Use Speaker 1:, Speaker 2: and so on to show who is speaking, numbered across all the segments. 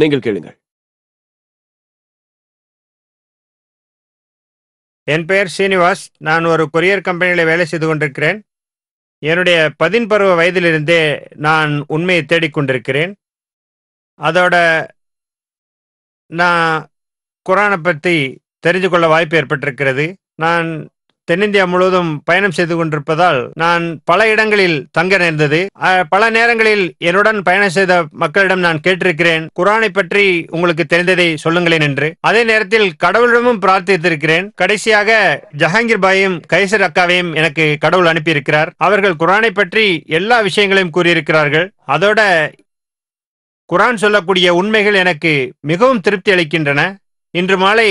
Speaker 1: நீங்கள் கேளுங்கள் என் பெயர் சீனிவாஸ் நான் ஒரு கொரியர் கம்பெனியில் வேலை செய்து கொண்டிருக்கிறேன் என்னுடைய பதின்பருவ வயதிலிருந்தே நான் உண்மையை தேடிக்கொண்டிருக்கிறேன் அதோட நான் குரானை பற்றி தெரிஞ்சு கொள்ள வாய்ப்பு ஏற்பட்டிருக்கிறது நான் தென்னிந்தியா முழுவதும் பயணம் செய்து கொண்டிருப்பதால் நான் பல இடங்களில் தங்க நேர்ந்தது பல நேரங்களில் என்னுடன் பயணம் செய்த மக்களிடம் நான் கேட்டிருக்கிறேன் குரானை பற்றி உங்களுக்கு தெரிந்ததை சொல்லுங்களேன் என்று அதே நேரத்தில் கடவுளிடமும் பிரார்த்தித்திருக்கிறேன் கடைசியாக ஜஹாங்கீர் பாயும் கைசர் அக்காவையும் எனக்கு கடவுள் அனுப்பியிருக்கிறார் அவர்கள் குரானை பற்றி எல்லா விஷயங்களையும் கூறியிருக்கிறார்கள் அதோட குரான் சொல்லக்கூடிய உண்மைகள் எனக்கு மிகவும் திருப்தி அளிக்கின்றன இன்று மாலை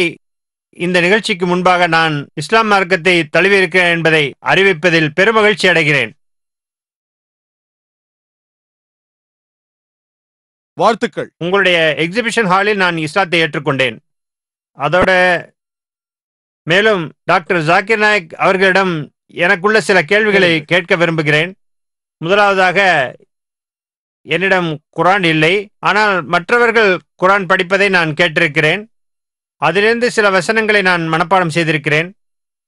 Speaker 1: இந்த நிகழ்ச்சிக்கு முன்பாக நான் இஸ்லாம் மார்க்கத்தை தழுவியிருக்கிறேன் என்பதை அறிவிப்பதில் பெருமகிழ்ச்சி அடைகிறேன் வாழ்த்துக்கள் உங்களுடைய எக்ஸிபிஷன் ஹாலில் நான் இஸ்லாத்தை ஏற்றுக்கொண்டேன் அதோட மேலும் டாக்டர் ஜாக்கிர் நாயக் அவர்களிடம் எனக்குள்ள சில கேள்விகளை கேட்க விரும்புகிறேன் முதலாவதாக என்னிடம் குரான் இல்லை ஆனால் மற்றவர்கள் குரான் படிப்பதை நான் கேட்டிருக்கிறேன் அதிலிருந்து சில வசனங்களை நான் மனப்பாடம் செய்திருக்கிறேன்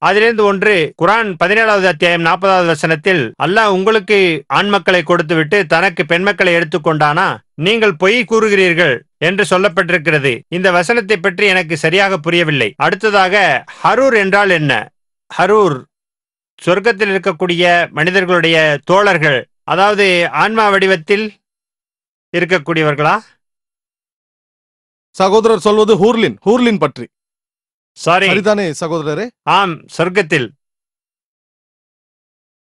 Speaker 1: அதிலிருந்து ஒன்று குரான் பதினேழாவது அத்தியாயம் நாற்பதாவது வசனத்தில் அல்லாஹ் உங்களுக்கு ஆண் மக்களை கொடுத்துவிட்டு தனக்கு பெண் மக்களை எடுத்துக்கொண்டானா நீங்கள் பொய் கூறுகிறீர்கள் என்று சொல்லப்பட்டிருக்கிறது இந்த வசனத்தை பற்றி எனக்கு சரியாக புரியவில்லை அடுத்ததாக ஹரூர் என்றால் என்ன ஹரூர் சொர்க்கத்தில் இருக்கக்கூடிய மனிதர்களுடைய தோழர்கள் அதாவது ஆன்மா வடிவத்தில் இருக்கக்கூடியவர்களா
Speaker 2: சகோதரர் சொல்வது ஹூர்லின் ஹூர்லின் பற்றி சாரி சரிதானே சகோதரரே ஆம் சொர்க்கத்தில்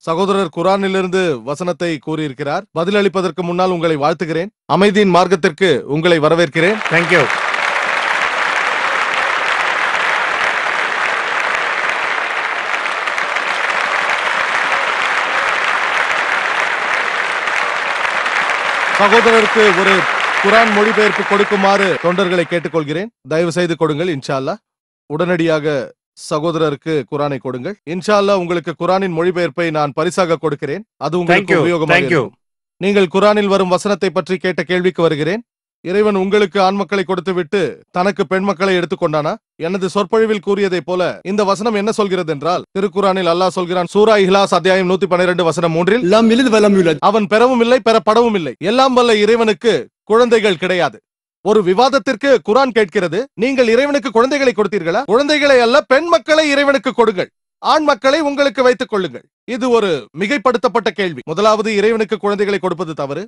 Speaker 2: சகோதரர் குரானிலிருந்து வசனத்தை கூறியிருக்கிறார் பதிலளிப்பதற்கு முன்னால் உங்களை வாழ்த்துகிறேன் அமைதியின் மார்க்கத்திற்கு உங்களை வரவேற்கிறேன் தேங்க்யூ சகோதரருக்கு ஒரு குரான் மொழிபெயர்ப்பு கொடுக்குமாறு தொண்டர்களை கேட்டுக்கொள்கிறேன் தயவு செய்து கொடுங்கள் இன்ஷால்லா உடனடியாக சகோதரருக்கு குரானை கொடுங்கள் இன்ஷால்லா உங்களுக்கு குரானின் மொழிபெயர்ப்பை நான் பரிசாக கொடுக்கிறேன் அது உங்களுக்கு உபயோகமாக நீங்கள் குரானில் வரும் வசனத்தை பற்றி கேட்ட கேள்விக்கு வருகிறேன் இறைவன் உங்களுக்கு ஆண் மக்களை கொடுத்துவிட்டு தனக்கு பெண் மக்களை எடுத்துக்கொண்டானா எனது சொற்பொழிவில் கூறியதை போல இந்த வசனம் என்ன சொல்கிறது என்றால் திருக்குறானில் அல்லாஹ் சொல்கிறான் சூரா இஹ்லாஸ் அத்தியாயம் நூத்தி பன்னிரண்டு வசனம் மூன்றில் அவன் பெறவும் இல்லை பெறப்படவும் இல்லை எல்லாம் வல்ல இறைவனுக்கு குழந்தைகள் கிடையாது ஒரு விவாதத்திற்கு குரான் கேட்கிறது நீங்கள் இறைவனுக்கு குழந்தைகளை கொடுத்தீர்களா குழந்தைகளை அல்ல பெண் மக்களை இறைவனுக்கு கொடுங்கள் ஆண் மக்களை உங்களுக்கு வைத்துக் கொள்ளுங்கள் இது ஒரு மிகைப்படுத்தப்பட்ட கேள்வி முதலாவது இறைவனுக்கு குழந்தைகளை கொடுப்பது தவறு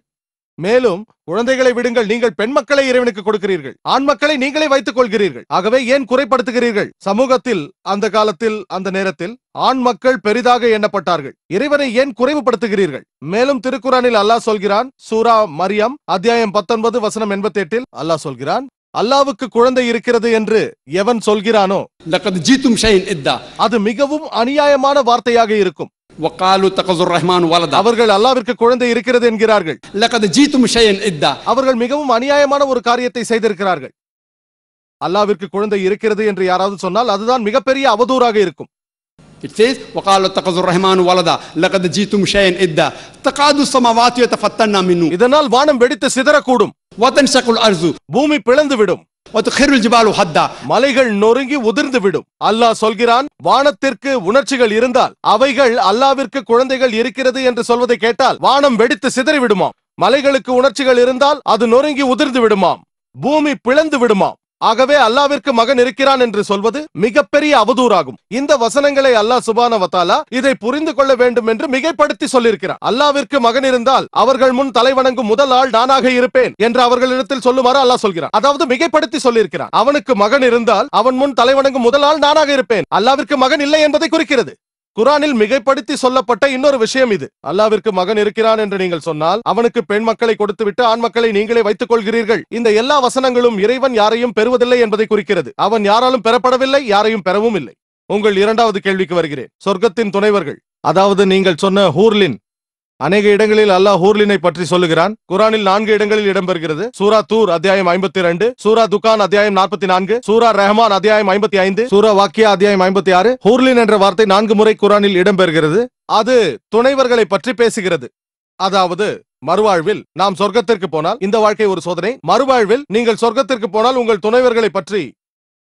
Speaker 2: மேலும் குழந்தைகளை விடுங்கள் நீங்கள் பெண் மக்களை இறைவனுக்கு கொடுக்கிறீர்கள் ஆண் மக்களை நீங்களே வைத்துக் கொள்கிறீர்கள் ஆகவே ஏன் குறைப்படுத்துகிறீர்கள் சமூகத்தில் அந்த காலத்தில் அந்த நேரத்தில் ஆண் மக்கள் பெரிதாக எண்ணப்பட்டார்கள் இறைவனை ஏன் குறைவுபடுத்துகிறீர்கள் மேலும் திருக்குறானில் அல்லாஹ் சொல்கிறான் சூரா மரியம் அத்தியாயம் பத்தொன்பது வசனம் எண்பத்தி எட்டில் அல்லாஹ் சொல்கிறான் அல்லாவுக்கு குழந்தை இருக்கிறது என்று எவன் சொல்கிறானோ அது மிகவும் அநியாயமான வார்த்தையாக இருக்கும் வக்காலு தகசுர் ரஹ்மான் வலதா அவர்கள் அல்லாவிற்கு குழந்தை இருக்கிறது என்கிறார்கள் லகது ஜீத்தும் ஷயன் இத்தா அவர்கள் மிகவும் அநியாயமான ஒரு காரியத்தை செய்திருக்கிறார்கள் அல்லாவிற்கு குழந்தை இருக்கிறது என்று யாராவது சொன்னால் அதுதான் மிகப்பெரிய அவதூறாக இருக்கும் It says, وقال تقذ الرحمن ولدا لقد جئتم شيئا إدا تقاد السماوات இதனால் வானம் வெடித்து சிதறக்கூடும் وتنشق الأرض பூமி பிளந்து விடும் மலைகள் நொறுங்கி உதிர்ந்து விடும் அல்லாஹ் சொல்கிறான் வானத்திற்கு உணர்ச்சிகள் இருந்தால் அவைகள் அல்லாவிற்கு குழந்தைகள் இருக்கிறது என்று சொல்வதை கேட்டால் வானம் வெடித்து சிதறி விடுமாம் மலைகளுக்கு உணர்ச்சிகள் இருந்தால் அது நொறுங்கி உதிர்ந்து விடுமாம் பூமி பிளந்து விடுமாம் ஆகவே அல்லாவிற்கு மகன் இருக்கிறான் என்று சொல்வது மிகப்பெரிய அவதூறாகும் இந்த வசனங்களை அல்லாஹ் சுபான வத்தாலா இதை புரிந்து கொள்ள வேண்டும் என்று மிகைப்படுத்தி சொல்லியிருக்கிறார் அல்லாவிற்கு மகன் இருந்தால் அவர்கள் முன் தலை வணங்கும் முதல் ஆள் நானாக இருப்பேன் என்று அவர்களிடத்தில் சொல்லுமாறு அல்லாஹ் சொல்கிறார் அதாவது மிகைப்படுத்தி சொல்லியிருக்கிறார் அவனுக்கு மகன் இருந்தால் அவன் முன் தலை வணங்கும் முதல் ஆள் நானாக இருப்பேன் அல்லாவிற்கு மகன் இல்லை என்பதை குறிக்கிறது குரானில் மிகைப்படுத்தி சொல்லப்பட்ட இன்னொரு விஷயம் இது அல்லாவிற்கு மகன் இருக்கிறான் என்று நீங்கள் சொன்னால் அவனுக்கு பெண் மக்களை கொடுத்துவிட்டு ஆண் மக்களை நீங்களே வைத்துக் கொள்கிறீர்கள் இந்த எல்லா வசனங்களும் இறைவன் யாரையும் பெறுவதில்லை என்பதை குறிக்கிறது அவன் யாராலும் பெறப்படவில்லை யாரையும் பெறவும் இல்லை உங்கள் இரண்டாவது கேள்விக்கு வருகிறேன் சொர்க்கத்தின் துணைவர்கள் அதாவது நீங்கள் சொன்ன ஹூர்லின் அநேக இடங்களில் அல்லாஹ் ஹூர்லினை பற்றி சொல்லுகிறான் குரானில் நான்கு இடங்களில் இடம்பெறுகிறது சூரா தூர் அத்தியாயம் ஐம்பத்தி ரெண்டு சூரா துகான் அத்தியாயம் நாற்பத்தி நான்கு சூரா ரஹ்மான் அத்தியாயம் ஐம்பத்தி ஐந்து சூரா வாக்கியா அத்தியாயம் ஐம்பத்தி ஆறு ஹூர்லின் என்ற வார்த்தை நான்கு முறை குரானில் இடம்பெறுகிறது அது துணைவர்களை பற்றி பேசுகிறது அதாவது மறுவாழ்வில் நாம் சொர்க்கத்திற்கு போனால் இந்த வாழ்க்கை ஒரு சோதனை மறுவாழ்வில் நீங்கள் சொர்க்கத்திற்கு போனால் உங்கள் துணைவர்களை பற்றி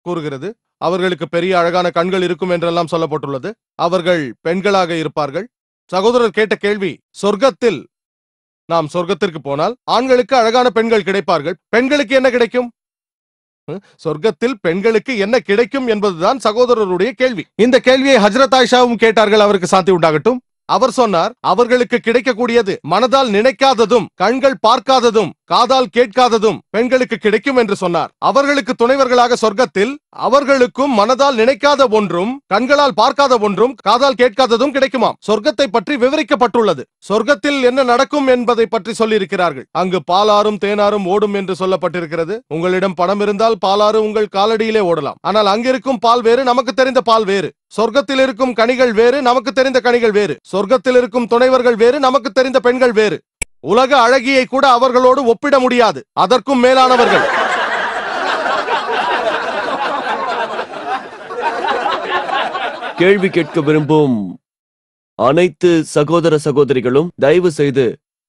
Speaker 2: கூறுகிறது அவர்களுக்கு பெரிய அழகான கண்கள் இருக்கும் என்றெல்லாம் சொல்லப்பட்டுள்ளது அவர்கள் பெண்களாக இருப்பார்கள் சகோதரர் கேட்ட கேள்வி சொர்க்கத்தில் நாம் சொர்க்கத்திற்கு போனால் ஆண்களுக்கு அழகான பெண்கள் கிடைப்பார்கள் பெண்களுக்கு என்ன கிடைக்கும் சொர்க்கத்தில் பெண்களுக்கு என்ன கிடைக்கும் என்பதுதான் சகோதரருடைய கேள்வி இந்த கேள்வியை ஹஜரத் ஆயிஷாவும் கேட்டார்கள் அவருக்கு சாந்தி உண்டாகட்டும் அவர் சொன்னார் அவர்களுக்கு கிடைக்கக்கூடியது மனதால் நினைக்காததும் கண்கள் பார்க்காததும் காதால் கேட்காததும் பெண்களுக்கு கிடைக்கும் என்று சொன்னார் அவர்களுக்கு துணைவர்களாக சொர்க்கத்தில் அவர்களுக்கும் மனதால் நினைக்காத ஒன்றும் கண்களால் பார்க்காத ஒன்றும் காதால் கேட்காததும் கிடைக்குமாம் சொர்க்கத்தை பற்றி விவரிக்கப்பட்டுள்ளது சொர்க்கத்தில் என்ன நடக்கும் என்பதை பற்றி சொல்லியிருக்கிறார்கள் அங்கு பாலாரும் தேனாரும் ஓடும் என்று சொல்லப்பட்டிருக்கிறது உங்களிடம் பணம் இருந்தால் பாலாறு உங்கள் காலடியிலே ஓடலாம் ஆனால் அங்கிருக்கும் பால் வேறு நமக்கு தெரிந்த பால் வேறு சொர்க்கத்தில் இருக்கும் கனிகள் வேறு நமக்கு தெரிந்த கனிகள் வேறு சொர்க்கத்தில் இருக்கும் துணைவர்கள் வேறு நமக்கு தெரிந்த பெண்கள் வேறு உலக அழகியை கூட அவர்களோடு ஒப்பிட முடியாது அதற்கும் மேலானவர்கள்
Speaker 3: கேள்வி கேட்க விரும்பும் அனைத்து சகோதர சகோதரிகளும் தயவு செய்து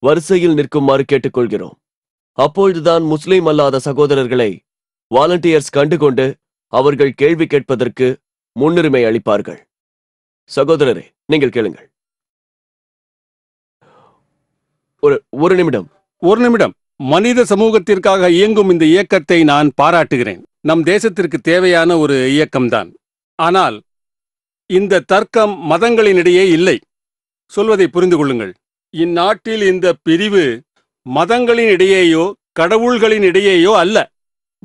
Speaker 3: வரிசையில் நிற்குமாறு கேட்டுக்கொள்கிறோம் அப்பொழுதுதான் முஸ்லிம் அல்லாத சகோதரர்களை வாலண்டியர்ஸ் கண்டுகொண்டு அவர்கள் கேள்வி கேட்பதற்கு முன்னுரிமை அளிப்பார்கள் சகோதரரே நீங்கள் கேளுங்கள் ஒரு ஒரு நிமிடம் ஒரு நிமிடம் மனித சமூகத்திற்காக இயங்கும் இந்த இயக்கத்தை நான் பாராட்டுகிறேன் நம் தேசத்திற்கு தேவையான ஒரு இயக்கம்தான் ஆனால் இந்த தர்க்கம் மதங்களினிடையே இல்லை சொல்வதை புரிந்து கொள்ளுங்கள் இந்நாட்டில் இந்த பிரிவு மதங்களின் இடையேயோ கடவுள்களின் இடையேயோ அல்ல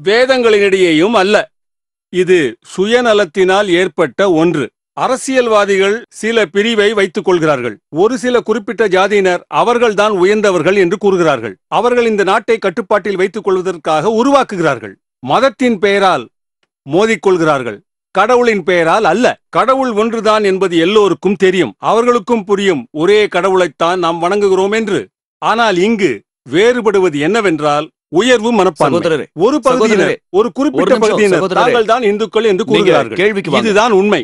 Speaker 3: வேதங்களினிடையேயும் அல்ல இது சுயநலத்தினால் ஏற்பட்ட ஒன்று அரசியல்வாதிகள் சில பிரிவை வைத்துக் கொள்கிறார்கள் ஒரு சில குறிப்பிட்ட ஜாதியினர் அவர்கள்தான் உயர்ந்தவர்கள் என்று கூறுகிறார்கள் அவர்கள் இந்த நாட்டை கட்டுப்பாட்டில் வைத்துக் கொள்வதற்காக உருவாக்குகிறார்கள் மதத்தின் பெயரால் மோதிக்கொள்கிறார்கள் கடவுளின் பெயரால் அல்ல கடவுள் ஒன்றுதான் என்பது எல்லோருக்கும் தெரியும் அவர்களுக்கும் புரியும் ஒரே கடவுளைத்தான் நாம் வணங்குகிறோம் என்று ஆனால் இங்கு வேறுபடுவது என்னவென்றால் உயர்வு மனப்பான்மை ஒரு பகுதியினர் ஒரு குறிப்பிட்ட பகுதியினர் தான் இந்துக்கள் என்று கூறுகிறார்கள் இதுதான்
Speaker 2: உண்மை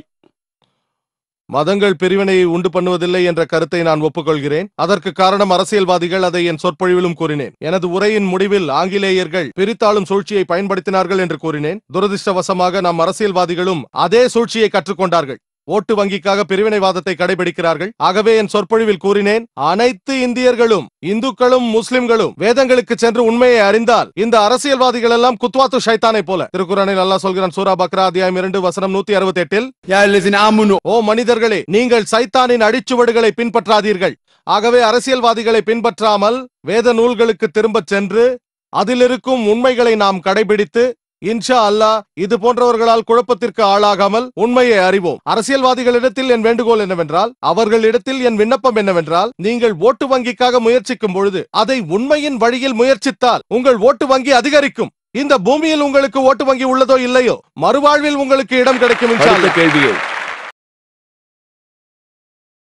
Speaker 2: மதங்கள் பிரிவினையை உண்டு பண்ணுவதில்லை என்ற கருத்தை நான் ஒப்புக்கொள்கிறேன் அதற்கு காரணம் அரசியல்வாதிகள் அதை என் சொற்பொழிவிலும் கூறினேன் எனது உரையின் முடிவில் ஆங்கிலேயர்கள் பிரித்தாளும் சூழ்ச்சியை பயன்படுத்தினார்கள் என்று கூறினேன் துரதிருஷ்டவசமாக நாம் அரசியல்வாதிகளும் அதே சூழ்ச்சியை கற்றுக்கொண்டார்கள் ஓட்டு வங்கிக்காக பிரிவினைவாதத்தை கடைபிடிக்கிறார்கள் ஆகவே என் சொற்பொழிவில் கூறினேன் அனைத்து இந்தியர்களும் இந்துக்களும் முஸ்லிம்களும் வேதங்களுக்கு சென்று உண்மையை அறிந்தால் இந்த அரசியல்வாதிகள் எல்லாம் குத்வாத்து ஷைத்தானை போல திருக்குறளில் அல்லா சொல்கிறான் சூரா பக்ரா அத்தியாயம் இரண்டு வசனம் நூத்தி அறுபத்தி எட்டில் ஓ மனிதர்களே நீங்கள் சைத்தானின் அடிச்சுவடுகளை பின்பற்றாதீர்கள் ஆகவே அரசியல்வாதிகளை பின்பற்றாமல் வேத நூல்களுக்கு திரும்பச் சென்று அதிலிருக்கும் உண்மைகளை நாம் கடைபிடித்து இன்ஷா அல்லா இது போன்றவர்களால் குழப்பத்திற்கு ஆளாகாமல் உண்மையை அறிவோம் அரசியல்வாதிகளிடத்தில் என் வேண்டுகோள் என்னவென்றால் அவர்களிடத்தில் என் விண்ணப்பம் என்னவென்றால் நீங்கள் ஓட்டு வங்கிக்காக முயற்சிக்கும் பொழுது அதை உண்மையின் வழியில் முயற்சித்தால் உங்கள் ஓட்டு வங்கி அதிகரிக்கும் இந்த பூமியில் உங்களுக்கு ஓட்டு வங்கி உள்ளதோ இல்லையோ மறுவாழ்வில் உங்களுக்கு இடம் கிடைக்கும்
Speaker 3: கேள்வியை